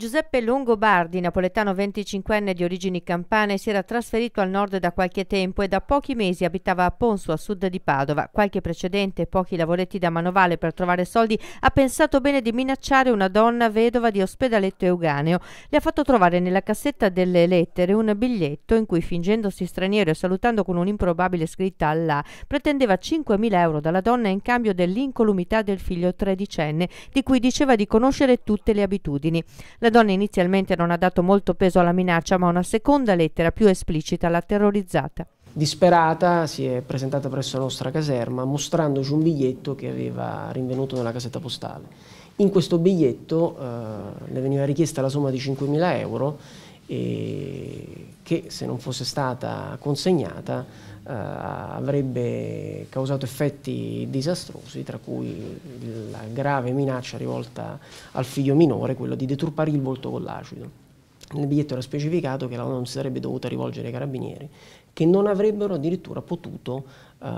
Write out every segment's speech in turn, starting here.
Giuseppe Longobardi, napoletano 25enne di origini campane, si era trasferito al nord da qualche tempo e da pochi mesi abitava a Ponso, a sud di Padova. Qualche precedente pochi lavoretti da manovale per trovare soldi ha pensato bene di minacciare una donna vedova di ospedaletto euganeo. Le ha fatto trovare nella cassetta delle lettere un biglietto in cui, fingendosi straniero e salutando con un'improbabile scritta alla, pretendeva 5.000 euro dalla donna in cambio dell'incolumità del figlio tredicenne, di cui diceva di conoscere tutte le abitudini. La la donna inizialmente non ha dato molto peso alla minaccia, ma una seconda lettera più esplicita l'ha terrorizzata. Disperata si è presentata presso la nostra caserma mostrandoci un biglietto che aveva rinvenuto nella casetta postale. In questo biglietto eh, le veniva richiesta la somma di 5.000 euro che se non fosse stata consegnata eh, avrebbe causato effetti disastrosi, tra cui la grave minaccia rivolta al figlio minore, quello di deturpare il volto con l'acido. Nel biglietto era specificato che la donna non si sarebbe dovuta rivolgere ai carabinieri, che non avrebbero addirittura potuto eh,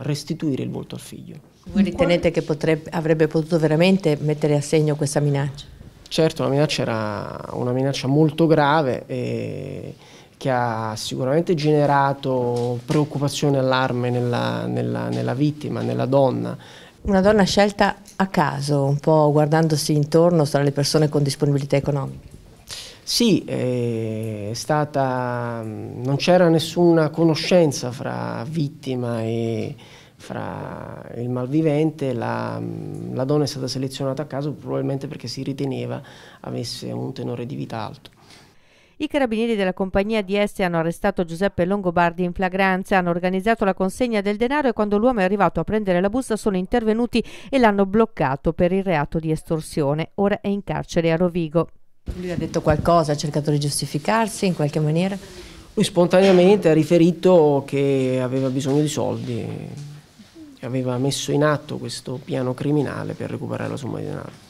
restituire il volto al figlio. Voi ritenete che potrebbe, avrebbe potuto veramente mettere a segno questa minaccia? Certo, la minaccia era una minaccia molto grave e che ha sicuramente generato preoccupazione e allarme nella, nella, nella vittima, nella donna. Una donna scelta a caso, un po' guardandosi intorno tra le persone con disponibilità economica. Sì, stata, non c'era nessuna conoscenza fra vittima e, fra il malvivente, la, la donna è stata selezionata a caso probabilmente perché si riteneva avesse un tenore di vita alto. I carabinieri della compagnia di DS hanno arrestato Giuseppe Longobardi in flagranza, hanno organizzato la consegna del denaro e quando l'uomo è arrivato a prendere la busta sono intervenuti e l'hanno bloccato per il reato di estorsione. Ora è in carcere a Rovigo. Lui ha detto qualcosa, ha cercato di giustificarsi in qualche maniera? Lui spontaneamente ha riferito che aveva bisogno di soldi aveva messo in atto questo piano criminale per recuperare la somma di denaro.